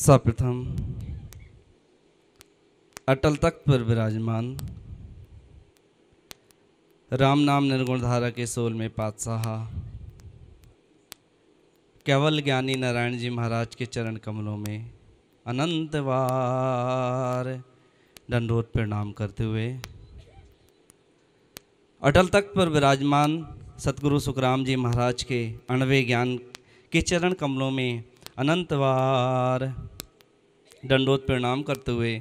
सर्वप्रथम अटल तख्त पर विराजमान राम नाम निर्गुण धारा के सोल में पातशाह केवल ज्ञानी नारायण जी महाराज के चरण कमलों में अनंत बार दंडोत प्रणाम करते हुए अटल तख्त पर विराजमान सतगुरु सुखराम जी महाराज के अणवे ज्ञान के चरण कमलों में अनंतवार दंडोत प्रणाम करते हुए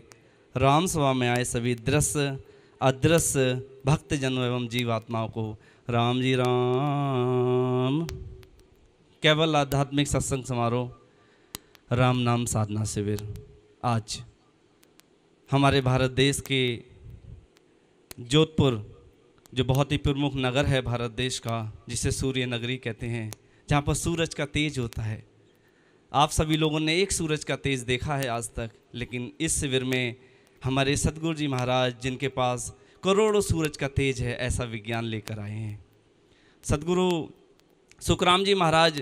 राम सभा में आए सभी दृश्य अदृश्य भक्तजनों एवं जीवात्माओं को राम जी राम केवल आध्यात्मिक सत्संग समारोह राम नाम साधना शिविर आज हमारे भारत देश के जोधपुर जो बहुत ही प्रमुख नगर है भारत देश का जिसे सूर्य नगरी कहते हैं जहाँ पर सूरज का तेज होता है आप सभी लोगों ने एक सूरज का तेज देखा है आज तक लेकिन इस शिविर में हमारे सदगुरु जी महाराज जिनके पास करोड़ों सूरज का तेज है ऐसा विज्ञान लेकर आए हैं सदगुरु सुखराम जी महाराज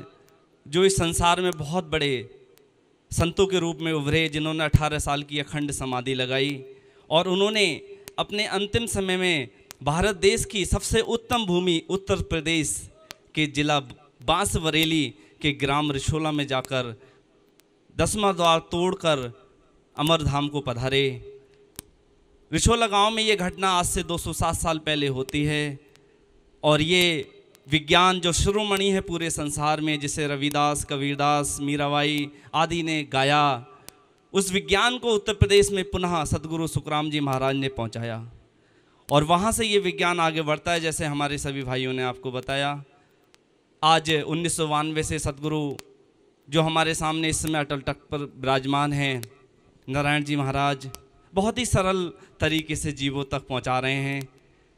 जो इस संसार में बहुत बड़े संतों के रूप में उभरे जिन्होंने 18 साल की अखंड समाधि लगाई और उन्होंने अपने अंतिम समय में भारत देश की सबसे उत्तम भूमि उत्तर प्रदेश के जिला बांसवरेली के ग्राम रिशोला में जाकर दसवा द्वार तोड़कर अमरधाम को पधारे रिशोला गांव में ये घटना आज से 207 साल पहले होती है और ये विज्ञान जो शुरुमणि है पूरे संसार में जिसे रविदास कबीरदास मीराबाई आदि ने गाया उस विज्ञान को उत्तर प्रदेश में पुनः सदगुरु सुखराम जी महाराज ने पहुंचाया और वहाँ से ये विज्ञान आगे बढ़ता है जैसे हमारे सभी भाइयों ने आपको बताया आज उन्नीस से सदगुरु जो हमारे सामने इस समय अटल तट पर विराजमान हैं नारायण जी महाराज बहुत ही सरल तरीके से जीवों तक पहुंचा रहे हैं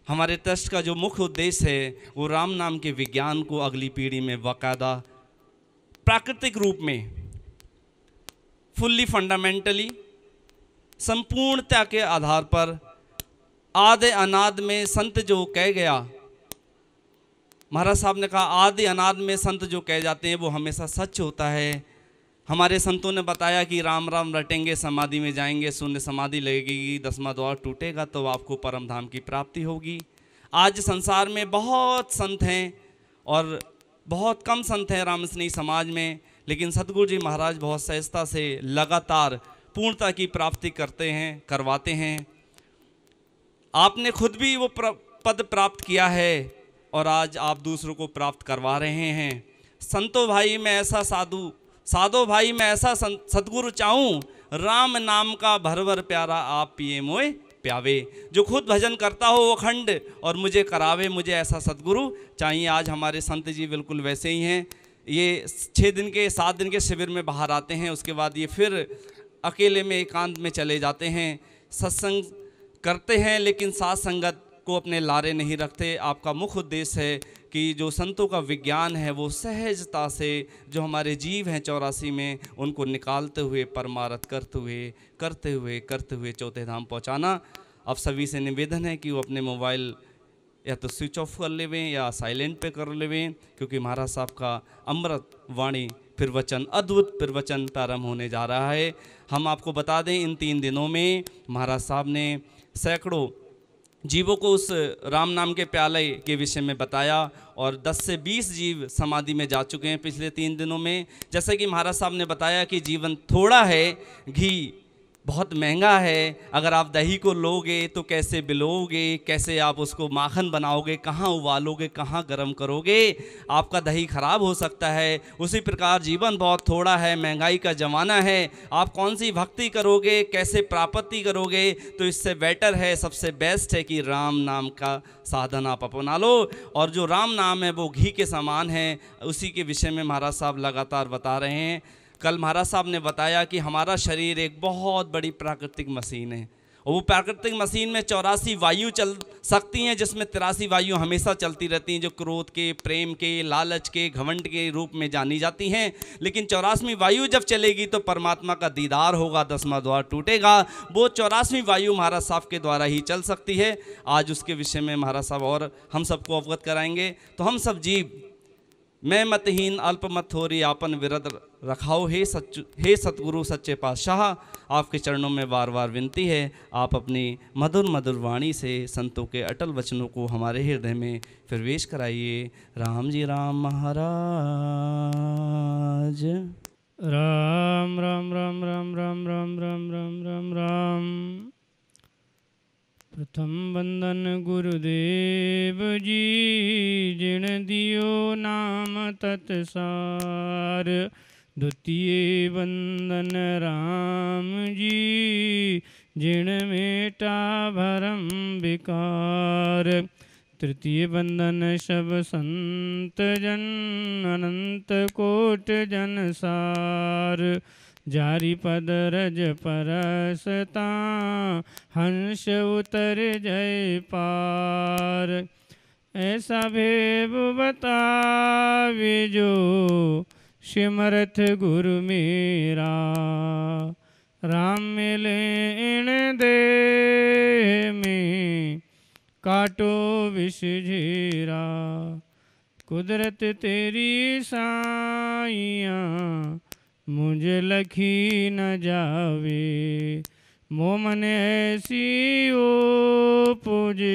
हमारे ट्रस्ट का जो मुख्य उद्देश्य है वो राम नाम के विज्ञान को अगली पीढ़ी में बाकायदा प्राकृतिक रूप में फुल्ली फंडामेंटली संपूर्णता के आधार पर आधे अनाद में संत जो कह गया महाराज साहब ने कहा आदि अनाद में संत जो कह जाते हैं वो हमेशा सच होता है हमारे संतों ने बताया कि राम राम रटेंगे समाधि में जाएंगे शून्य समाधि लगेगी दसवा द्वार टूटेगा तो आपको परम धाम की प्राप्ति होगी आज संसार में बहुत संत हैं और बहुत कम संत हैं राम स्नेही समाज में लेकिन सदगुरु जी महाराज बहुत सहजता से लगातार पूर्णता की प्राप्ति करते हैं करवाते हैं आपने खुद भी वो पद प्राप्त किया है और आज आप दूसरों को प्राप्त करवा रहे हैं संतो भाई मैं ऐसा साधु साधो भाई मैं ऐसा सदगुरु चाहूँ राम नाम का भरवर प्यारा आप पिए मोए प्यावे जो खुद भजन करता हो वो खंड और मुझे करावे मुझे ऐसा सदगुरु चाहिए आज हमारे संत जी बिल्कुल वैसे ही हैं ये छः दिन के सात दिन के शिविर में बाहर आते हैं उसके बाद ये फिर अकेले में एकांत में चले जाते हैं सत्संग करते हैं लेकिन सात संगत को अपने लारे नहीं रखते आपका मुख्य उद्देश्य है कि जो संतों का विज्ञान है वो सहजता से जो हमारे जीव हैं चौरासी में उनको निकालते हुए परमारत करते हुए करते हुए करते हुए चौथे धाम पहुंचाना अब सभी से निवेदन है कि वो अपने मोबाइल या तो स्विच ऑफ कर लेवें या साइलेंट पे कर लेवें क्योंकि महाराज साहब का अमृत वाणी प्रवचन अद्भुत प्रवचन प्रारंभ होने जा रहा है हम आपको बता दें इन तीन दिनों में महाराज साहब ने सैकड़ों जीवों को उस राम नाम के प्याले के विषय में बताया और 10 से 20 जीव समाधि में जा चुके हैं पिछले तीन दिनों में जैसे कि महाराज साहब ने बताया कि जीवन थोड़ा है घी बहुत महंगा है अगर आप दही को लोगे तो कैसे बिलोगे कैसे आप उसको माखन बनाओगे कहाँ उबालोगे कहाँ गर्म करोगे आपका दही ख़राब हो सकता है उसी प्रकार जीवन बहुत थोड़ा है महंगाई का ज़माना है आप कौन सी भक्ति करोगे कैसे प्राप्ति करोगे तो इससे बेटर है सबसे बेस्ट है कि राम नाम का साधन आप अपना लो और जो राम नाम है वो घी के समान है उसी के विषय में महाराज साहब लगातार बता रहे हैं कल महाराज साहब ने बताया कि हमारा शरीर एक बहुत बड़ी प्राकृतिक मशीन है और वो प्राकृतिक मशीन में चौरासी वायु चल सकती हैं जिसमें तिरासी वायु हमेशा चलती रहती हैं जो क्रोध के प्रेम के लालच के घमंड के रूप में जानी जाती हैं लेकिन चौरासवीं वायु जब चलेगी तो परमात्मा का दीदार होगा दसवा द्वार टूटेगा वो चौरासवीं वायु महाराज साहब के द्वारा ही चल सकती है आज उसके विषय में महाराज साहब और हम सबको अवगत कराएंगे तो हम सब जीव मैं मतहीन अल्प हो रही आपन विरत रखाओ हे सच हे सतगुरु सच्चे पातशाह आपके चरणों में बार बार विनती है आप अपनी मधुर मधुर वाणी से संतों के अटल वचनों को हमारे हृदय में प्रवेश कराइए राम जी राम महाराज राम राम राम राम राम राम राम राम राम राम प्रथम वंदन गुरुदेव जी जिन दियो नाम तत्सार द्वितीय वंदन राम जी जिन मेटा भरम विकार तृतीय वंदन शब संत जन अनंत कोट जन सार जारी पद रज परसता हंस उतर जय पार ऐसा भेब बतावे जो सिमरथ गुरु मेरा राम इन दे में काटो विष झीरा कुदरत तेरी साइया मुझे लखी न जावे मन ऐसी ओ पूजे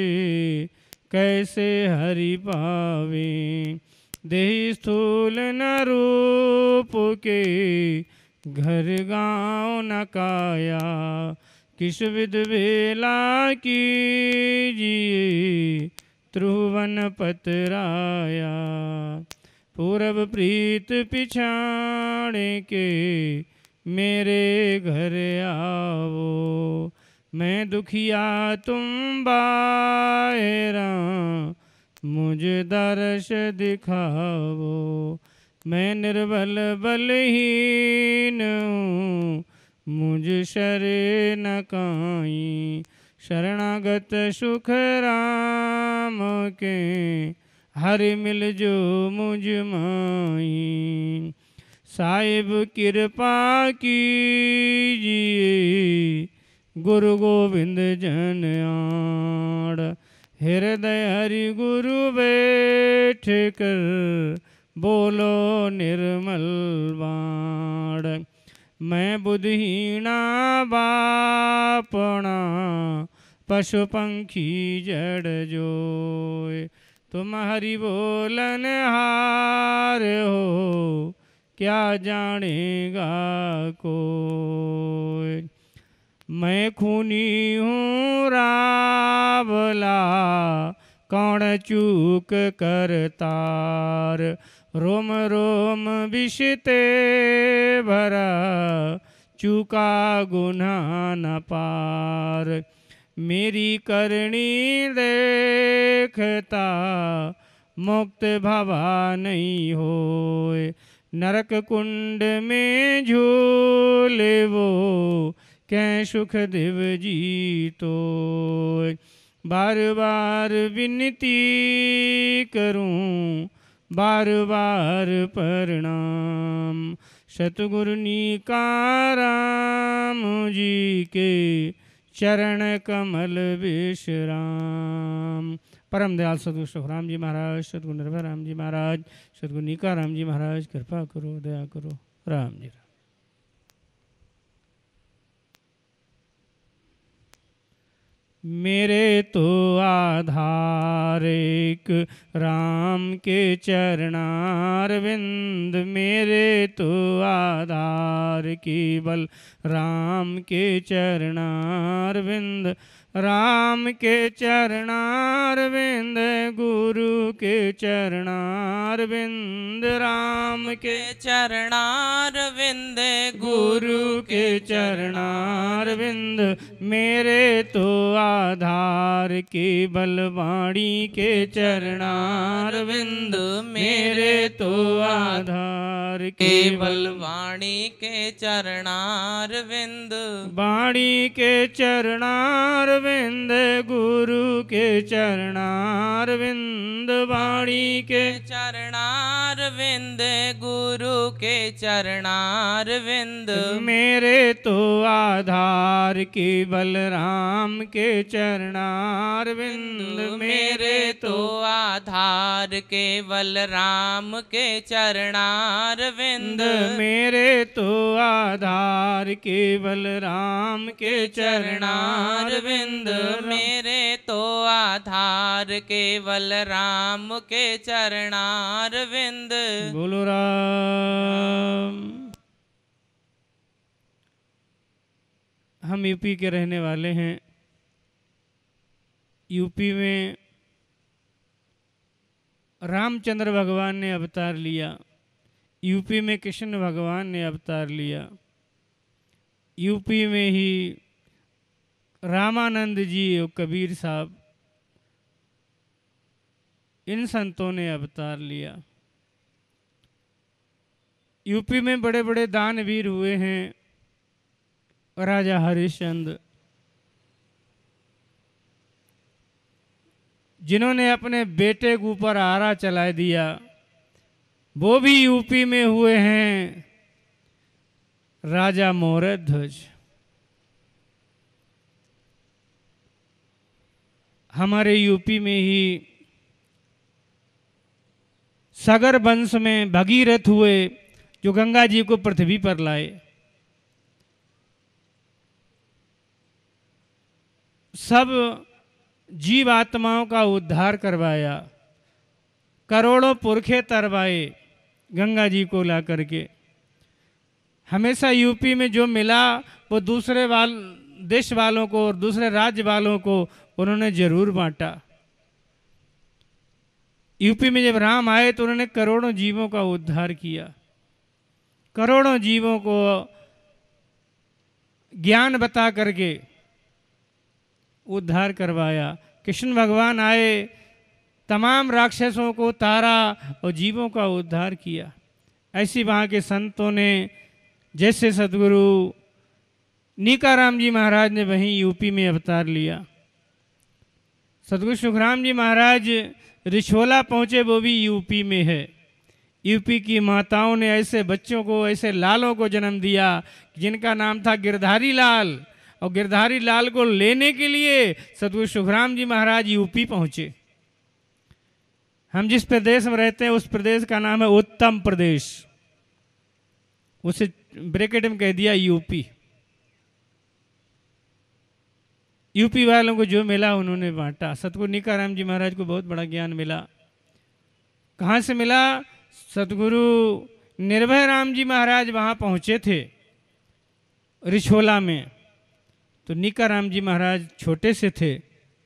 कैसे हरि पावे देह स्थूल न रूप के घर गाँव न काया किस विध बेला की जिए त्रुवन पतराया पूरब प्रीत पिछाण के मेरे घर आओ मैं दुखिया तुम बारा मुझे दर्श दिखाओ मैं निर्बल बलहीन हूँ मुझ शर न काई शरणागत सुख राम के हरि मिल जो मुझ माई साहिब कृपा कीजिए गुरु गोविंद जन आड़ हृदय हरि गुरु बैठ कर बोलो निर्मल बाण मैं बुद्धहीना बापना पशु पंखी जड़ जोए तुम हरि बोलन हार हो क्या जानेगा को मैं खूनी हूँ रावला कौन चूक करतार रोम रोम विषते भरा चूका गुना न पार मेरी करणी देखता मुक्त भवा नहीं होए नरक कुंड में झूले वो कै सुख देव जी तो बार बार विनती करूं बार बार प्रणाम सतगुरु निकाराम जी के चरण कमल विश्राम परम दयाल सदगुरु सुखराम जी महाराज सदगुरु निर्भय राम जी महाराज सदगुरु निका राम जी महाराज कृपा करो दया करो राम जी राम मेरे तो आधार एक राम के चरणार चांद मेरे तो आधार केवल राम के चरणार बिंद राम के चरणारविंद गुरु के चरणारविंद राम के चरणारविंद गुरु के चरणारविंद मेरे तो आधार की बलवाणी के चरणार बिंद मेरे तो आधार के बलवाणी के चरणार बिंद वाणी के चरणार अरविंद गुरु के चरणारविंद वाणी के चरणारविंद गुरु के चरणारविंद मेरे तो आधार की बलराम के चरणारविंद मेरे तो, तो आधार के बलराम के चरणारविंद मेरे तो आधार तो के बलराम के चरणारविंद आनंद मेरे तो आधार केवल राम के चरणार विंद बोलो राम हम यूपी के रहने वाले हैं यूपी में रामचंद्र भगवान ने अवतार लिया यूपी में कृष्ण भगवान ने अवतार लिया यूपी में ही रामानंद जी और कबीर साहब इन संतों ने अवतार लिया यूपी में बड़े बड़े दानवीर हुए हैं राजा हरिश्चंद जिन्होंने अपने बेटे के ऊपर आरा चला दिया वो भी यूपी में हुए हैं राजा मोहरध्वज ध्वज हमारे यूपी में ही सागर वंश में भगीरथ हुए जो गंगा जी को पृथ्वी पर लाए सब जीव आत्माओं का उद्धार करवाया करोड़ों पुरखे तरवाए गंगा जी को ला करके हमेशा यूपी में जो मिला वो दूसरे वाल देश वालों को और दूसरे राज्य वालों को उन्होंने जरूर बांटा यूपी में जब राम आए तो उन्होंने करोड़ों जीवों का उद्धार किया करोड़ों जीवों को ज्ञान बता करके उद्धार करवाया कृष्ण भगवान आए तमाम राक्षसों को तारा और जीवों का उद्धार किया ऐसी वहाँ के संतों ने जैसे सदगुरु नीकाराम जी महाराज ने वहीं यूपी में अवतार लिया सदगुरु सुखराम जी महाराज रिछोला पहुँचे वो भी यूपी में है यूपी की माताओं ने ऐसे बच्चों को ऐसे लालों को जन्म दिया जिनका नाम था गिरधारी लाल और गिरधारी लाल को लेने के लिए सदगुरु सुखराम जी महाराज यूपी पहुँचे हम जिस प्रदेश में रहते हैं उस प्रदेश का नाम है उत्तम प्रदेश उसे ब्रेकेट में कह दिया यूपी यूपी वालों को जो मिला उन्होंने बांटा सतगुरु निकाराम जी महाराज को बहुत बड़ा ज्ञान मिला कहाँ से मिला सतगुरु निर्भय राम जी महाराज वहाँ पहुँचे थे रिछोला में तो निकाराम जी महाराज छोटे से थे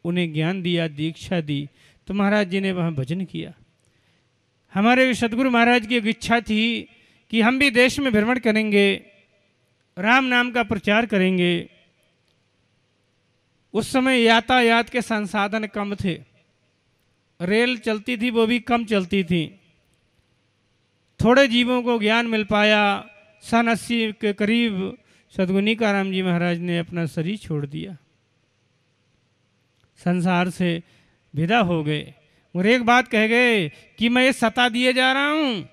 उन्हें ज्ञान दिया दीक्षा दी तो महाराज जी ने वहाँ भजन किया हमारे सतगुरु महाराज की एक इच्छा थी कि हम भी देश में भ्रमण करेंगे राम नाम का प्रचार करेंगे उस समय यातायात के संसाधन कम थे रेल चलती थी वो भी कम चलती थी थोड़े जीवों को ज्ञान मिल पाया सन अस्सी के करीब सदगुनिका राम जी महाराज ने अपना शरीर छोड़ दिया संसार से विदा हो गए और एक बात कह गए कि मैं ये सता दिए जा रहा हूँ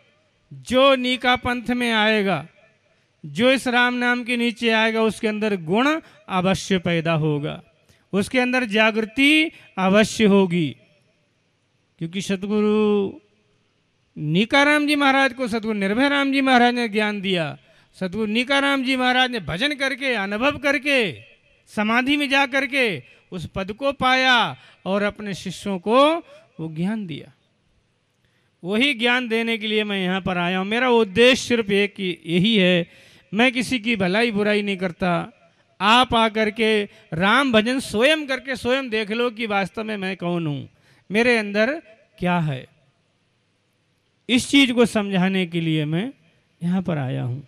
जो नीका पंथ में आएगा जो इस राम नाम के नीचे आएगा उसके अंदर गुण अवश्य पैदा होगा उसके अंदर जागृति अवश्य होगी क्योंकि सतगुरु निकाराम जी महाराज को सतगुरु निर्भय राम जी महाराज ने ज्ञान दिया सतगुरु निकाराम जी महाराज ने भजन करके अनुभव करके समाधि में जा करके उस पद को पाया और अपने शिष्यों को वो ज्ञान दिया वही ज्ञान देने के लिए मैं यहाँ पर आया हूँ मेरा उद्देश्य सिर्फ एक यही है मैं किसी की भलाई बुराई नहीं करता आप आकर के राम भजन स्वयं करके स्वयं देख लो कि वास्तव में मैं कौन हूँ मेरे अंदर क्या है इस चीज़ को समझाने के लिए मैं यहाँ पर आया हूँ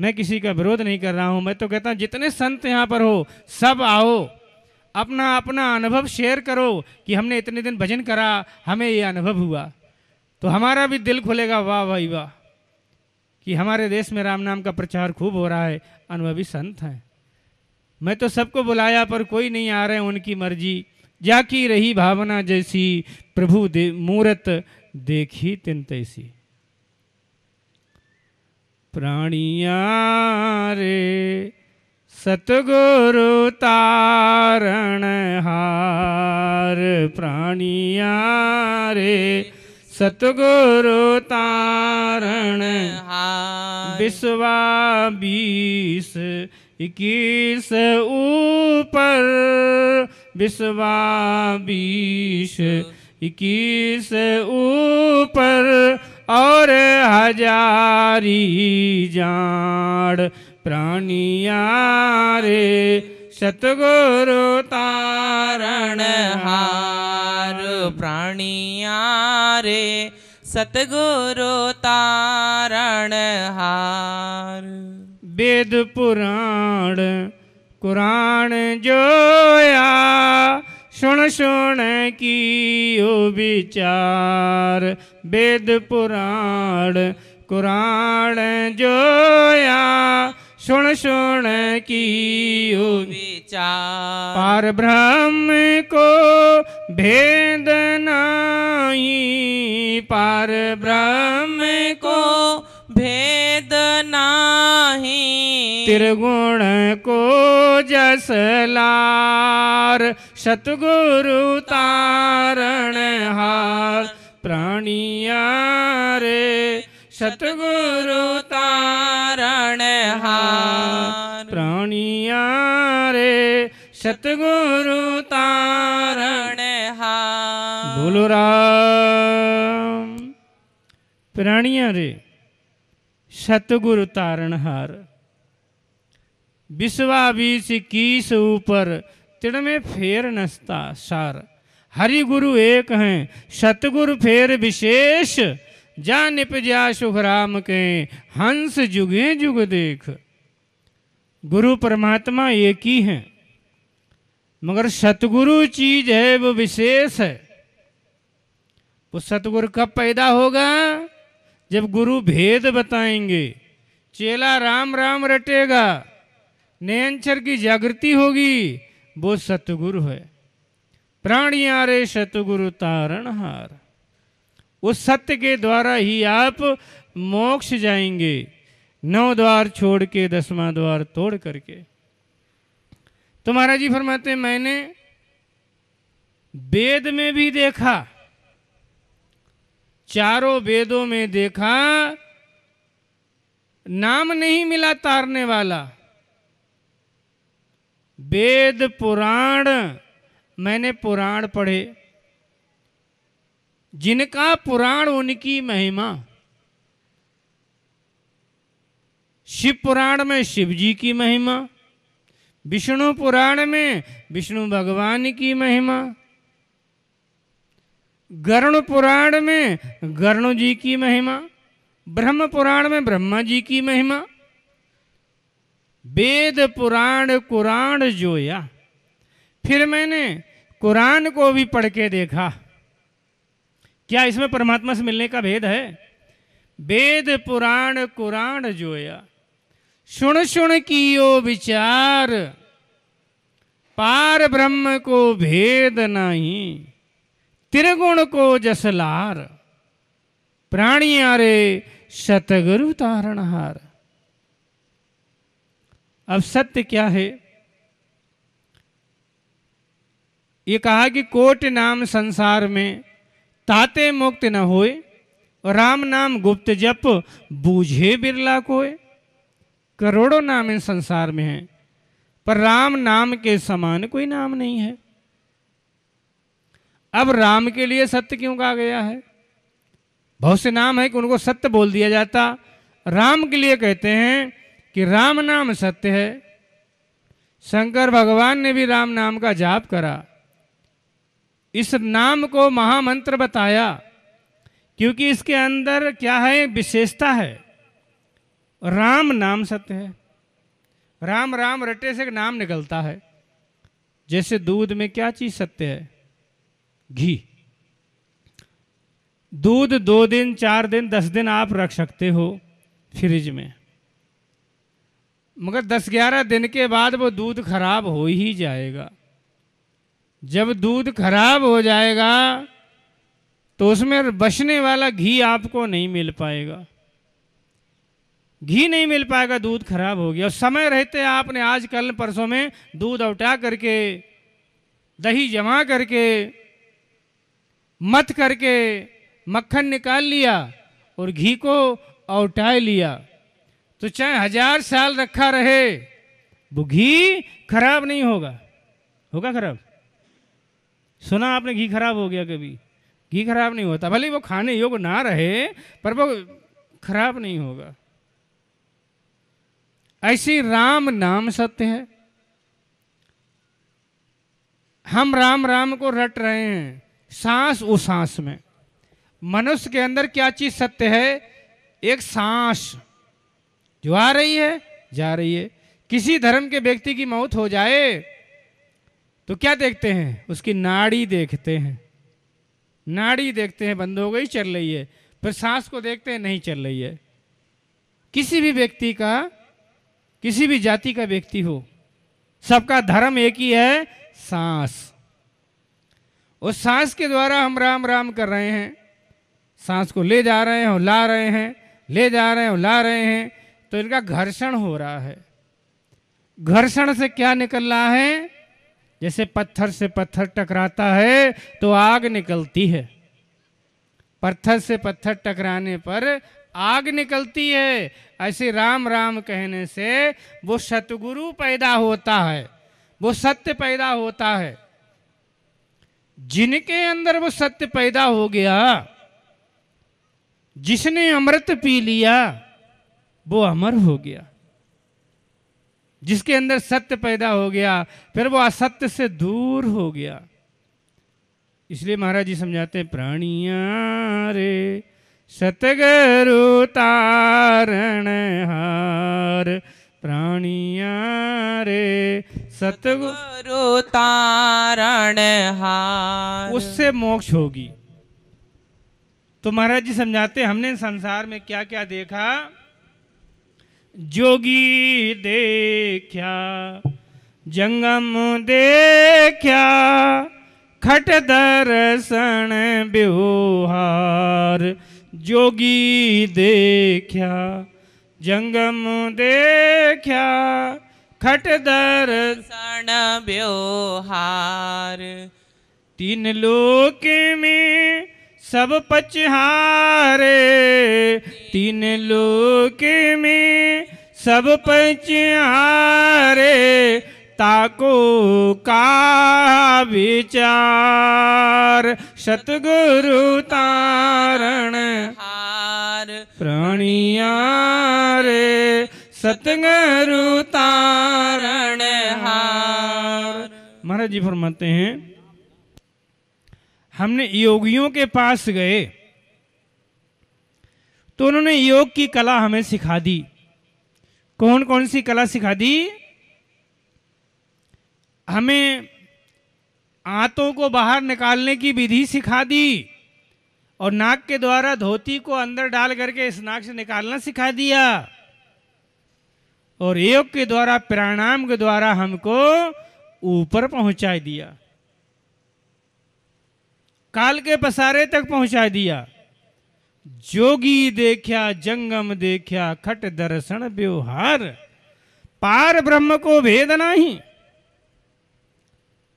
मैं किसी का विरोध नहीं कर रहा हूँ मैं तो कहता हूँ जितने संत यहाँ पर हो सब आओ अपना अपना अनुभव शेयर करो कि हमने इतने दिन भजन करा हमें ये अनुभव हुआ तो हमारा भी दिल खुलेगा वाह वाह वाह कि हमारे देश में राम नाम का प्रचार खूब हो रहा है अनुभवी संत हैं मैं तो सबको बुलाया पर कोई नहीं आ रहे उनकी मर्जी जाकी रही भावना जैसी प्रभु दे मूरत देखी तिन तैसी प्राणिया रे सतगुरु तारण हार प्राणिया रे सतगुरु तारण हार विश्वा बीस इक्कीस ऊपर बीस इक्कीस ऊपर और हजारी जाड़ प्राणिया रे सतगुरु तारण हार प्राणिया रे सतगुरु तारण हार वेद पुराण कुरान जोया सुन सुन की ओ विचार वेद पुराण कुरान जोया सुन सुन की ओ विचार पार ब्रह्म को भेद नहीं पार ब्रह्म को भेद निर्गुण को जसलार सतगुरु तारण हार प्राणिया रे सतगुरु तारण हार प्राणिया रे सतगुरु तारण हार बोलो राम प्राणिया रे सतगुरु तारणहार बीस कीस ऊपर तिड़ में फेर नस्ता सार हरि गुरु एक हैं सतगुरु फेर विशेष जा निपजा राम के हंस जुगे जुग देख गुरु परमात्मा एक ही हैं मगर सतगुरु चीज है वो विशेष है वो सतगुरु कब पैदा होगा जब गुरु भेद बताएंगे चेला राम राम रटेगा नयनचर की जागृति होगी वो सतगुरु है प्राणी आरे सतगुरु तारणहार उस सत्य के द्वारा ही आप मोक्ष जाएंगे नौ द्वार छोड़ के दसवा द्वार तोड़ करके तो महाराज जी फरमाते मैंने वेद में भी देखा चारों वेदों में देखा नाम नहीं मिला तारने वाला वेद पुराण मैंने पुराण पढ़े जिनका पुराण उनकी महिमा शिव पुराण में शिव जी की महिमा विष्णु पुराण में विष्णु भगवान की महिमा गरुण पुराण में गरुण जी की महिमा ब्रह्म पुराण में ब्रह्मा जी की महिमा वेद पुराण कुरान जोया फिर मैंने कुरान को भी पढ़ के देखा क्या इसमें परमात्मा से मिलने का भेद है वेद पुराण कुरान जोया सुन सुन कियो विचार पार ब्रह्म को भेद नहीं त्रिगुण को जसलार प्राणी रे सतगुरु तारणहार अब सत्य क्या है ये कहा कि कोट नाम संसार में ताते मुक्त न होए राम नाम गुप्त जप बूझे बिरला कोय करोड़ों नाम इन संसार में हैं पर राम नाम के समान कोई नाम नहीं है अब राम के लिए सत्य क्यों कहा गया है बहुत से नाम है कि उनको सत्य बोल दिया जाता राम के लिए कहते हैं कि राम नाम सत्य है शंकर भगवान ने भी राम नाम का जाप करा इस नाम को महामंत्र बताया क्योंकि इसके अंदर क्या है विशेषता है राम नाम सत्य है राम राम रटे से नाम निकलता है जैसे दूध में क्या चीज सत्य है घी दूध दो दिन चार दिन दस दिन आप रख सकते हो फ्रिज में मगर दस ग्यारह दिन के बाद वो दूध खराब हो ही जाएगा जब दूध खराब हो जाएगा तो उसमें बचने वाला घी आपको नहीं मिल पाएगा घी नहीं मिल पाएगा दूध खराब हो गया और समय रहते आपने आज कल परसों में दूध उठा करके दही जमा करके मत करके मक्खन निकाल लिया और घी को औटा लिया तो चाहे हजार साल रखा रहे वो घी खराब नहीं होगा होगा खराब सुना आपने घी खराब हो गया कभी घी खराब नहीं होता भले वो खाने योग्य ना रहे पर वो खराब नहीं होगा ऐसे राम नाम सत्य है हम राम राम को रट रहे हैं सांस उस सांस में मनुष्य के अंदर क्या चीज सत्य है एक सांस जो आ रही है जा रही है किसी धर्म के व्यक्ति की मौत हो जाए तो क्या देखते हैं उसकी नाड़ी देखते हैं नाड़ी देखते हैं बंद हो गई चल रही है पर सांस को देखते हैं नहीं चल रही है किसी भी व्यक्ति का किसी भी जाति का व्यक्ति हो सबका धर्म एक ही है सांस उस सांस के द्वारा हम राम राम कर रहे हैं सांस को ले जा रहे हैं और ला रहे हैं ले जा रहे हैं और ला रहे हैं तो इनका घर्षण हो रहा है घर्षण से क्या निकल रहा है जैसे पत्थर से पत्थर टकराता है तो आग निकलती है पत्थर से पत्थर टकराने पर आग निकलती है ऐसे राम राम कहने से वो सतगुरु पैदा होता है वो सत्य पैदा होता है जिनके अंदर वो सत्य पैदा हो गया जिसने अमृत पी लिया वो अमर हो गया जिसके अंदर सत्य पैदा हो गया फिर वो असत्य से दूर हो गया इसलिए महाराज जी समझाते हैं प्राणिया रे सतगुरु तारण हार प्राणिया रे सतगुरु तारण हार उससे मोक्ष होगी तो महाराज जी समझाते हमने संसार में क्या क्या देखा जोगी देख्या जंगम देख्या खट दर्शन बिहार जोगी देख्या जंगम देख्या खट दर्शन बिहार तीन लोक में सब पचहारे तीन लोक में सब पचहारे ताको का विचार सतगुरु तारण हार प्रणिया रे सतगुरु तारण हार महाराज जी फरमाते हैं हमने योगियों के पास गए तो उन्होंने योग की कला हमें सिखा दी कौन कौन सी कला सिखा दी हमें आंतों को बाहर निकालने की विधि सिखा दी और नाक के द्वारा धोती को अंदर डाल करके इस नाक से निकालना सिखा दिया और योग के द्वारा प्राणायाम के द्वारा हमको ऊपर पहुंचा दिया काल के पसारे तक पहुंचा दिया जोगी देख्या जंगम देख्या खट दर्शन व्यवहार पार ब्रह्म को भेद नहीं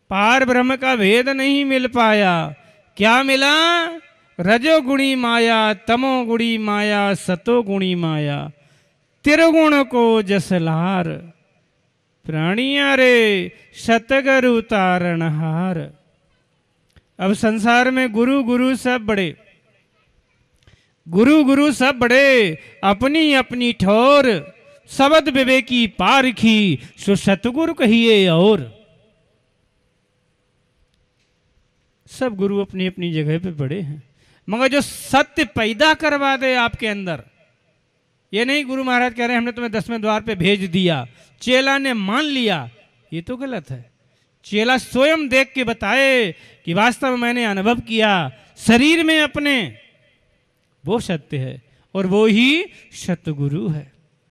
पार ब्रह्म का भेद नहीं मिल पाया क्या मिला रजोगुणी माया तमोगुणी माया सतोगुणी माया त्रिगुण को जसलार प्राणिया रे सतगुरु हार अब संसार में गुरु गुरु सब बड़े गुरु गुरु सब बड़े अपनी अपनी ठोर सबद विवेकी पारखी सो सतगुरु कहिए और सब गुरु अपनी अपनी जगह पे बड़े हैं मगर जो सत्य पैदा करवा दे आपके अंदर ये नहीं गुरु महाराज कह रहे हैं हमने तुम्हें दसवें द्वार पे भेज दिया चेला ने मान लिया ये तो गलत है चेला स्वयं देख के बताए कि वास्तव में मैंने अनुभव किया शरीर में अपने वो सत्य है और वो ही सतगुरु है